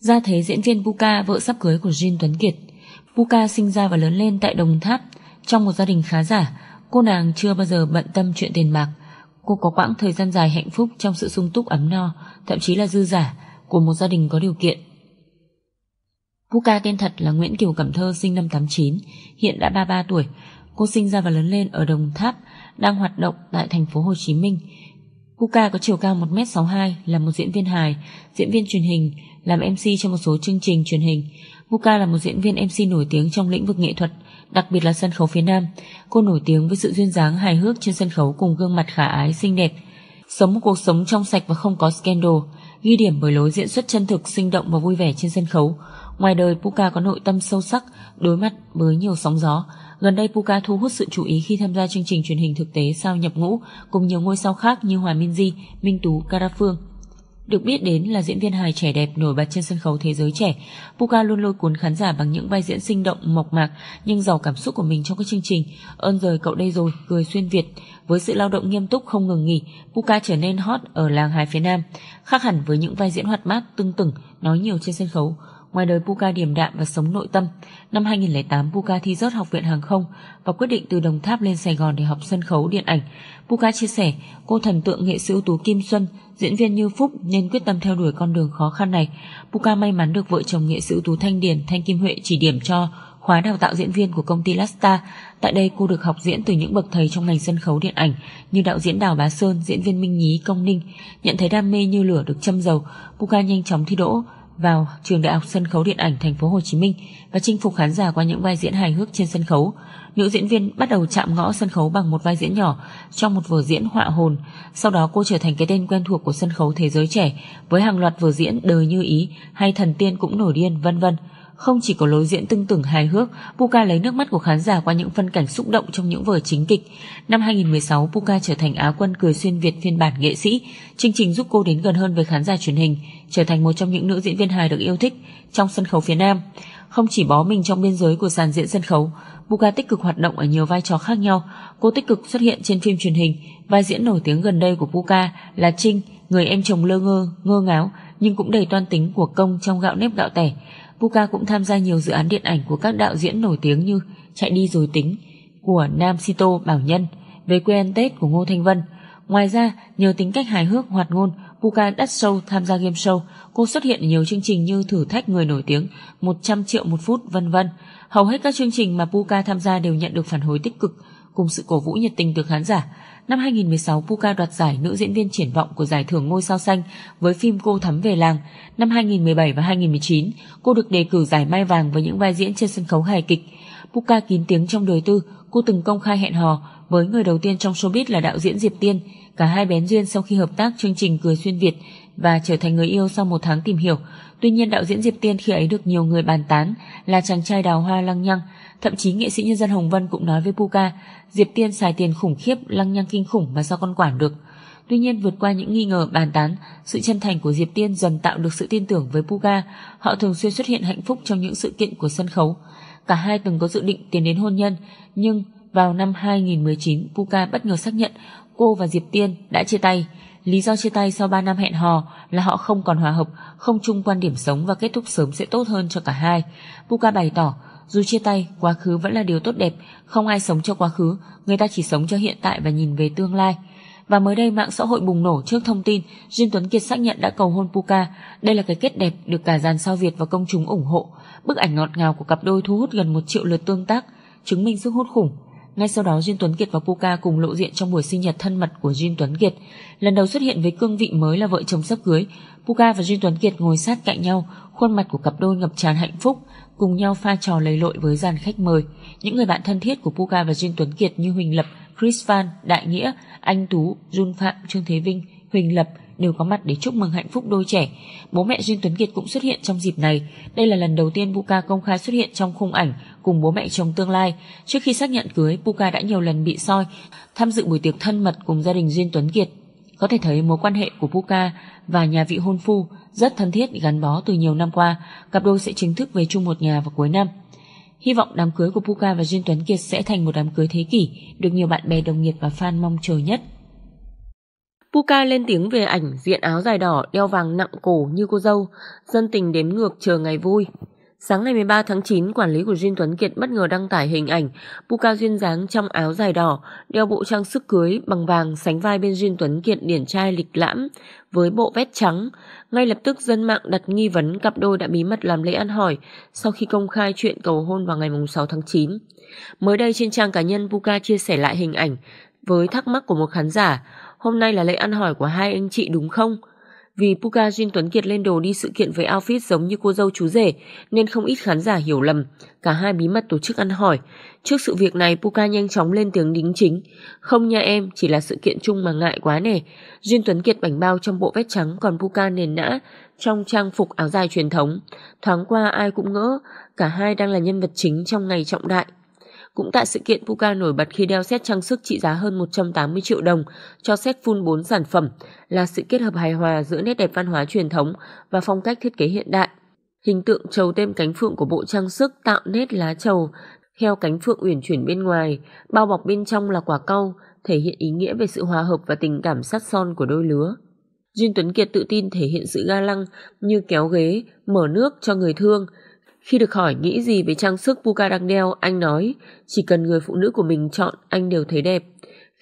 Ra thế diễn viên Puka vợ sắp cưới của Jin Tuấn Kiệt Puka sinh ra và lớn lên tại Đồng Tháp Trong một gia đình khá giả Cô nàng chưa bao giờ bận tâm chuyện tiền bạc Cô có quãng thời gian dài hạnh phúc Trong sự sung túc ấm no Thậm chí là dư giả của một gia đình có điều kiện Puka tên thật là Nguyễn Kiều Cẩm Thơ sinh năm 89, hiện đã 33 tuổi. Cô sinh ra và lớn lên ở Đồng Tháp, đang hoạt động tại thành phố Hồ Chí Minh. Kuka có chiều cao 1m62 là một diễn viên hài, diễn viên truyền hình, làm MC cho một số chương trình truyền hình. Kuka là một diễn viên MC nổi tiếng trong lĩnh vực nghệ thuật, đặc biệt là sân khấu phía Nam. Cô nổi tiếng với sự duyên dáng hài hước trên sân khấu cùng gương mặt khả ái xinh đẹp. Sống một cuộc sống trong sạch và không có scandal, ghi điểm bởi lối diễn xuất chân thực, sinh động và vui vẻ trên sân khấu. Ngoài đời, Puka có nội tâm sâu sắc, đối mặt với nhiều sóng gió, Gần đây Puka thu hút sự chú ý khi tham gia chương trình truyền hình thực tế sao nhập ngũ cùng nhiều ngôi sao khác như Hòa Minzy, Minh Tú, Cara Phương. Được biết đến là diễn viên hài trẻ đẹp nổi bật trên sân khấu thế giới trẻ, Puka luôn lôi cuốn khán giả bằng những vai diễn sinh động, mộc mạc nhưng giàu cảm xúc của mình trong các chương trình Ơn rời cậu đây rồi, Cười xuyên Việt. Với sự lao động nghiêm túc không ngừng nghỉ, Puka trở nên hot ở làng hài phía Nam, khác hẳn với những vai diễn hoạt bát, tưng tửng, nói nhiều trên sân khấu. Ngoài đời Puka điềm đạm và sống nội tâm, năm 2008 Puka thi rớt Học viện Hàng không và quyết định từ Đồng Tháp lên Sài Gòn để học sân khấu điện ảnh. Puka chia sẻ, cô thần tượng nghệ sĩ ưu tú Kim Xuân, diễn viên Như Phúc nên quyết tâm theo đuổi con đường khó khăn này. Puka may mắn được vợ chồng nghệ sĩ ưu tú Thanh Điền, Thanh Kim Huệ chỉ điểm cho khóa đào tạo diễn viên của công ty Lasta. Tại đây cô được học diễn từ những bậc thầy trong ngành sân khấu điện ảnh như đạo diễn Đào Bá Sơn, diễn viên Minh Nhí, Công Ninh. Nhận thấy đam mê như lửa được châm dầu, Puka nhanh chóng thi đỗ, vào trường Đại học Sân khấu Điện ảnh Thành phố Hồ Chí Minh và chinh phục khán giả qua những vai diễn hài hước trên sân khấu. Nữ diễn viên bắt đầu chạm ngõ sân khấu bằng một vai diễn nhỏ trong một vở diễn họa hồn. Sau đó cô trở thành cái tên quen thuộc của sân khấu thế giới trẻ với hàng loạt vở diễn đời như ý hay thần tiên cũng nổi điên vân vân. Không chỉ có lối diễn tưng tưởng hài hước, Puka lấy nước mắt của khán giả qua những phân cảnh xúc động trong những vở chính kịch. Năm 2016, Puka trở thành Á quân cười xuyên Việt phiên bản nghệ sĩ. Chương trình giúp cô đến gần hơn với khán giả truyền hình, trở thành một trong những nữ diễn viên hài được yêu thích trong sân khấu phía Nam. Không chỉ bó mình trong biên giới của sàn diễn sân khấu, Puka tích cực hoạt động ở nhiều vai trò khác nhau. Cô tích cực xuất hiện trên phim truyền hình. Vai diễn nổi tiếng gần đây của Puka là Trinh, người em chồng lơ ngơ, ngơ ngáo nhưng cũng đầy toan tính của công trong gạo nếp gạo tẻ. Puka cũng tham gia nhiều dự án điện ảnh của các đạo diễn nổi tiếng như Chạy đi rồi tính của Nam Sito Bảo Nhân, Về quê ăn Tết của Ngô Thanh Vân. Ngoài ra, nhờ tính cách hài hước hoạt ngôn, Puka đắt sâu tham gia game show, cô xuất hiện ở nhiều chương trình như Thử thách người nổi tiếng, 100 triệu một phút, vân vân. Hầu hết các chương trình mà Puka tham gia đều nhận được phản hồi tích cực, cùng sự cổ vũ nhiệt tình từ khán giả. Năm 2016, Puka đoạt giải nữ diễn viên triển vọng của giải thưởng Ngôi sao xanh với phim Cô thắm về làng. Năm 2017 và 2019, cô được đề cử giải Mai vàng với những vai diễn trên sân khấu hài kịch. Puka kín tiếng trong đời tư, cô từng công khai hẹn hò với người đầu tiên trong showbiz là đạo diễn Diệp Tiên. Cả hai bén duyên sau khi hợp tác chương trình Cười xuyên Việt và trở thành người yêu sau một tháng tìm hiểu. Tuy nhiên đạo diễn Diệp Tiên khi ấy được nhiều người bàn tán là chàng trai đào hoa lăng nhăng. Thậm chí nghệ sĩ nhân dân Hồng Vân cũng nói với Puka, Diệp Tiên xài tiền khủng khiếp, lăng nhăng kinh khủng mà sao con quản được. Tuy nhiên vượt qua những nghi ngờ bàn tán, sự chân thành của Diệp Tiên dần tạo được sự tin tưởng với Puga. Họ thường xuyên xuất hiện hạnh phúc trong những sự kiện của sân khấu. Cả hai từng có dự định tiến đến hôn nhân, nhưng vào năm 2019 Puka bất ngờ xác nhận cô và Diệp Tiên đã chia tay. Lý do chia tay sau 3 năm hẹn hò là họ không còn hòa hợp, không chung quan điểm sống và kết thúc sớm sẽ tốt hơn cho cả hai. Puka bày tỏ, dù chia tay, quá khứ vẫn là điều tốt đẹp, không ai sống cho quá khứ, người ta chỉ sống cho hiện tại và nhìn về tương lai. Và mới đây mạng xã hội bùng nổ trước thông tin Jin Tuấn Kiệt xác nhận đã cầu hôn Puka. Đây là cái kết đẹp được cả dàn sao Việt và công chúng ủng hộ. Bức ảnh ngọt ngào của cặp đôi thu hút gần một triệu lượt tương tác, chứng minh sức hút khủng ngay sau đó Jin Tuấn Kiệt và Puka cùng lộ diện trong buổi sinh nhật thân mật của Jin Tuấn Kiệt. Lần đầu xuất hiện với cương vị mới là vợ chồng sắp cưới, Puka và Jin Tuấn Kiệt ngồi sát cạnh nhau, khuôn mặt của cặp đôi ngập tràn hạnh phúc, cùng nhau pha trò lầy lội với dàn khách mời. Những người bạn thân thiết của Puka và Jin Tuấn Kiệt như Huỳnh Lập, Chris Van, Đại Nghĩa, Anh Tú, Jun Phạm, Trương Thế Vinh, Huỳnh Lập, đều có mặt để chúc mừng hạnh phúc đôi trẻ. Bố mẹ Duyên Tuấn Kiệt cũng xuất hiện trong dịp này. Đây là lần đầu tiên Puka công khai xuất hiện trong khung ảnh cùng bố mẹ chồng tương lai. Trước khi xác nhận cưới, Puka đã nhiều lần bị soi, tham dự buổi tiệc thân mật cùng gia đình Duyên Tuấn Kiệt. Có thể thấy mối quan hệ của Puka và nhà vị hôn phu rất thân thiết gắn bó từ nhiều năm qua. Cặp đôi sẽ chính thức về chung một nhà vào cuối năm. Hy vọng đám cưới của Puka và Duyên Tuấn Kiệt sẽ thành một đám cưới thế kỷ, được nhiều bạn bè đồng nghiệp và fan mong chờ nhất. Puka lên tiếng về ảnh diện áo dài đỏ đeo vàng nặng cổ như cô dâu, dân tình đếm ngược chờ ngày vui. Sáng ngày 13 tháng 9, quản lý của Duyên Tuấn Kiệt bất ngờ đăng tải hình ảnh Puka duyên dáng trong áo dài đỏ, đeo bộ trang sức cưới bằng vàng sánh vai bên Duyên Tuấn Kiệt điển trai lịch lãm với bộ vest trắng. Ngay lập tức dân mạng đặt nghi vấn cặp đôi đã bí mật làm lễ ăn hỏi sau khi công khai chuyện cầu hôn vào ngày 6 tháng 9. Mới đây trên trang cá nhân Puka chia sẻ lại hình ảnh với thắc mắc của một khán giả hôm nay là lễ ăn hỏi của hai anh chị đúng không? Vì Puka Jin Tuấn Kiệt lên đồ đi sự kiện với outfit giống như cô dâu chú rể nên không ít khán giả hiểu lầm, cả hai bí mật tổ chức ăn hỏi. Trước sự việc này Puka nhanh chóng lên tiếng đính chính. Không nha em, chỉ là sự kiện chung mà ngại quá nè. Jin Tuấn Kiệt bảnh bao trong bộ vest trắng còn Puka nền nã trong trang phục áo dài truyền thống. Thoáng qua ai cũng ngỡ, cả hai đang là nhân vật chính trong ngày trọng đại. Cũng tại sự kiện Puka nổi bật khi đeo set trang sức trị giá hơn 180 triệu đồng cho set full 4 sản phẩm là sự kết hợp hài hòa giữa nét đẹp văn hóa truyền thống và phong cách thiết kế hiện đại. Hình tượng trầu tem cánh phượng của bộ trang sức tạo nét lá trầu, heo cánh phượng uyển chuyển bên ngoài, bao bọc bên trong là quả cau, thể hiện ý nghĩa về sự hòa hợp và tình cảm sắt son của đôi lứa. Duyên Tuấn Kiệt tự tin thể hiện sự ga lăng như kéo ghế, mở nước cho người thương – khi được hỏi nghĩ gì về trang sức Puka đang đeo, anh nói chỉ cần người phụ nữ của mình chọn anh đều thấy đẹp.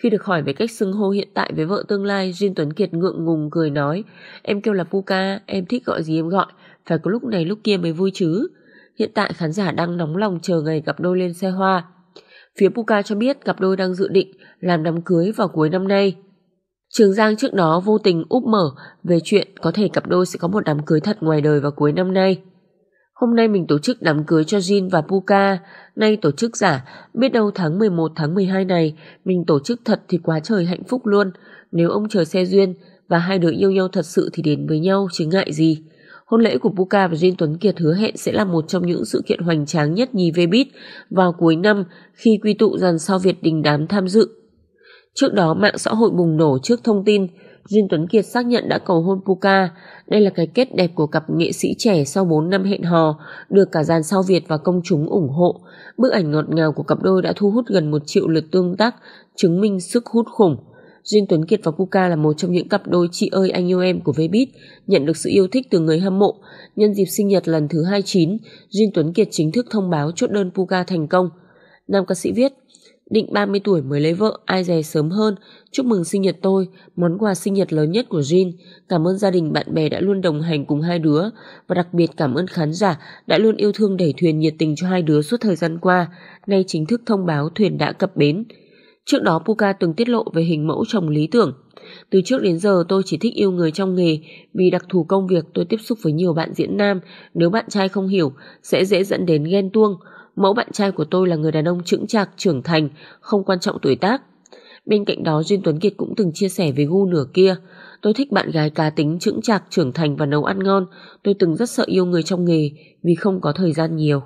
Khi được hỏi về cách xưng hô hiện tại với vợ tương lai, Jin Tuấn Kiệt ngượng ngùng cười nói Em kêu là Puka, em thích gọi gì em gọi, phải có lúc này lúc kia mới vui chứ. Hiện tại khán giả đang nóng lòng chờ ngày gặp đôi lên xe hoa. Phía Puka cho biết cặp đôi đang dự định làm đám cưới vào cuối năm nay. Trường Giang trước đó vô tình úp mở về chuyện có thể cặp đôi sẽ có một đám cưới thật ngoài đời vào cuối năm nay. Hôm nay mình tổ chức đám cưới cho Jin và Puka, nay tổ chức giả, biết đâu tháng 11 tháng 12 này mình tổ chức thật thì quá trời hạnh phúc luôn. Nếu ông chờ xe duyên và hai đứa yêu nhau thật sự thì đến với nhau chứ ngại gì. Hôn lễ của Puka và Jin Tuấn Kiệt hứa hẹn sẽ là một trong những sự kiện hoành tráng nhất nhì Vbit vào cuối năm khi quy tụ dàn sao Việt đình đám tham dự. Trước đó mạng xã hội bùng nổ trước thông tin Duyên Tuấn Kiệt xác nhận đã cầu hôn Puka. Đây là cái kết đẹp của cặp nghệ sĩ trẻ sau 4 năm hẹn hò, được cả dàn sao Việt và công chúng ủng hộ. Bức ảnh ngọt ngào của cặp đôi đã thu hút gần 1 triệu lượt tương tác, chứng minh sức hút khủng. Duyên Tuấn Kiệt và Puka là một trong những cặp đôi chị ơi anh yêu em của Vbiz, nhận được sự yêu thích từ người hâm mộ. Nhân dịp sinh nhật lần thứ 29, Duyên Tuấn Kiệt chính thức thông báo chốt đơn Puka thành công. Nam ca sĩ viết, Định 30 tuổi mới lấy vợ, ai dè sớm hơn. Chúc mừng sinh nhật tôi, món quà sinh nhật lớn nhất của Jin. Cảm ơn gia đình bạn bè đã luôn đồng hành cùng hai đứa. Và đặc biệt cảm ơn khán giả đã luôn yêu thương đẩy thuyền nhiệt tình cho hai đứa suốt thời gian qua. Nay chính thức thông báo thuyền đã cập bến. Trước đó Puka từng tiết lộ về hình mẫu chồng lý tưởng. Từ trước đến giờ tôi chỉ thích yêu người trong nghề, vì đặc thù công việc tôi tiếp xúc với nhiều bạn diễn nam, nếu bạn trai không hiểu sẽ dễ dẫn đến ghen tuông. Mẫu bạn trai của tôi là người đàn ông trưởng trạc, trưởng thành, không quan trọng tuổi tác. Bên cạnh đó Duyên Tuấn Kiệt cũng từng chia sẻ về gu nửa kia. Tôi thích bạn gái cá tính, trưởng trạc, trưởng thành và nấu ăn ngon. Tôi từng rất sợ yêu người trong nghề vì không có thời gian nhiều.